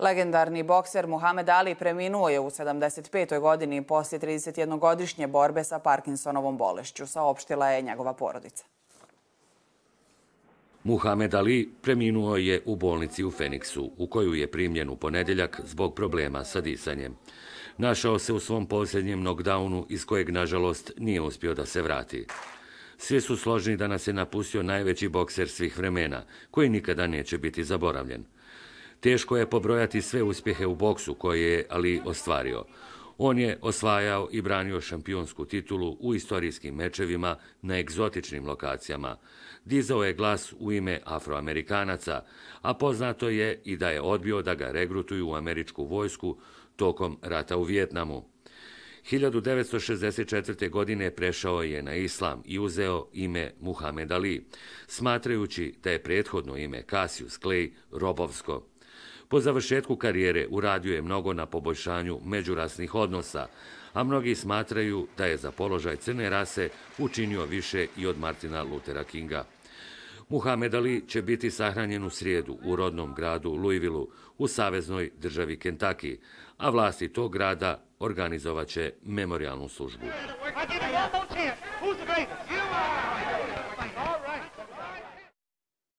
Legendarni bokser Muhammed Ali preminuo je u 75. godini poslije 31-godišnje borbe sa Parkinsonovom bolešću, saopštila je njegova porodica. Muhammed Ali preminuo je u bolnici u Feniksu, u koju je primljen u ponedeljak zbog problema sa disanjem. Našao se u svom posljednjem nokdaunu iz kojeg, nažalost, nije uspio da se vrati. Svi su složni da nas je napustio najveći bokser svih vremena, koji nikada neće biti zaboravljen. Teško je pobrojati sve uspjehe u boksu koje je Ali ostvario. On je osvajao i branio šampionsku titulu u istorijskim mečevima na egzotičnim lokacijama. Dizao je glas u ime afroamerikanaca, a poznato je i da je odbio da ga regrutuju u američku vojsku tokom rata u Vjetnamu. 1964. godine prešao je na islam i uzeo ime Muhammed Ali, smatrajući da je prethodno ime Cassius Clay robovsko Po završetku karijere uradio je mnogo na poboljšanju međurasnih odnosa, a mnogi smatraju da je za položaj crne rase učinio više i od Martina Luthera Kinga. Muhammed Ali će biti sahranjen u srijedu u rodnom gradu Louisville u saveznoj državi Kentucky, a vlasti tog grada organizovat će memorialnu službu.